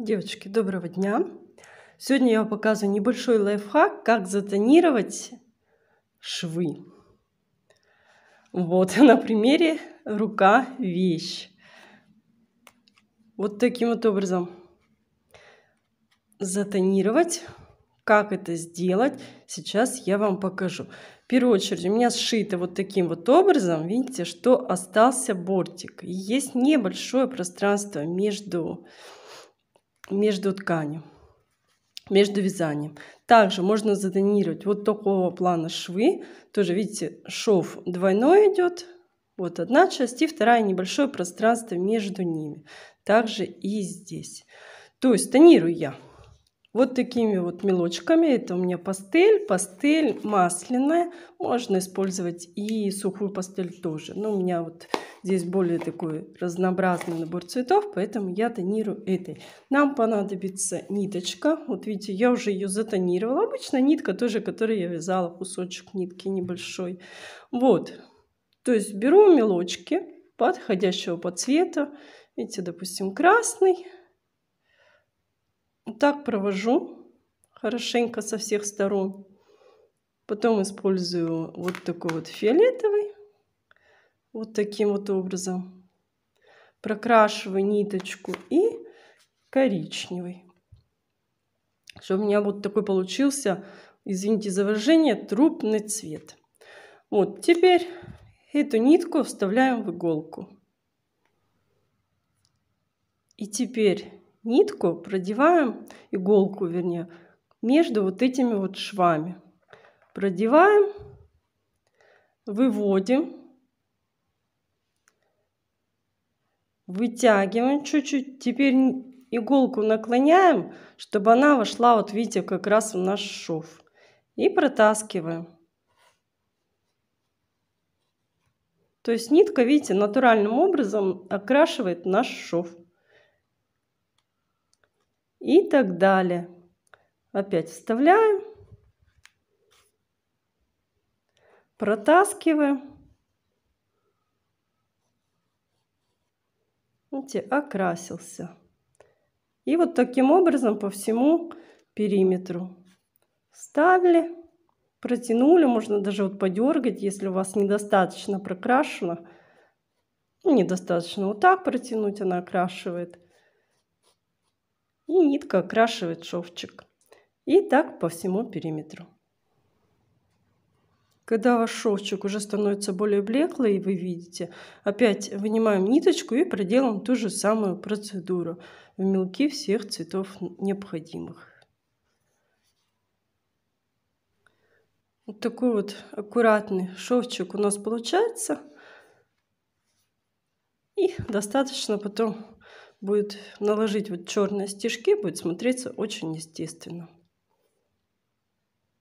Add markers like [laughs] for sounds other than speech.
Девочки, доброго дня! Сегодня я вам показываю небольшой лайфхак, как затонировать швы. Вот [laughs] на примере рука вещь. Вот таким вот образом затонировать. Как это сделать, сейчас я вам покажу. В первую очередь у меня сшито вот таким вот образом, видите, что остался бортик. Есть небольшое пространство между между тканью, между вязанием. Также можно затонировать вот такого плана швы. Тоже, видите, шов двойной идет. Вот одна часть и вторая небольшое пространство между ними. Также и здесь. То есть тонирую я вот такими вот мелочками. Это у меня пастель. Пастель масляная. Можно использовать и сухую пастель тоже. Но у меня вот здесь более такой разнообразный набор цветов, поэтому я тонирую этой. Нам понадобится ниточка. Вот видите, я уже ее затонировала. Обычно нитка тоже, которую я вязала, кусочек нитки небольшой. Вот. То есть беру мелочки подходящего по цвету. Видите, допустим, красный. Так провожу хорошенько со всех сторон. Потом использую вот такой вот фиолетовый. Вот таким вот образом. Прокрашиваю ниточку и коричневый. Чтобы у меня вот такой получился, извините за выражение, трупный цвет. Вот теперь эту нитку вставляем в иголку. И теперь нитку, продеваем, иголку вернее, между вот этими вот швами. Продеваем, выводим, вытягиваем чуть-чуть. Теперь иголку наклоняем, чтобы она вошла, вот видите, как раз в наш шов. И протаскиваем. То есть нитка, видите, натуральным образом окрашивает наш шов и так далее. Опять вставляем. Протаскиваем. Видите, окрасился. И вот таким образом по всему периметру. ставили, протянули, можно даже вот подергать, если у вас недостаточно прокрашено. Недостаточно вот так протянуть, она окрашивает и нитка окрашивает шовчик. И так по всему периметру. Когда ваш шовчик уже становится более блеклый, вы видите, опять вынимаем ниточку и проделаем ту же самую процедуру в мелки всех цветов необходимых. Вот такой вот аккуратный шовчик у нас получается. И достаточно потом будет наложить вот черные стежки, будет смотреться очень естественно.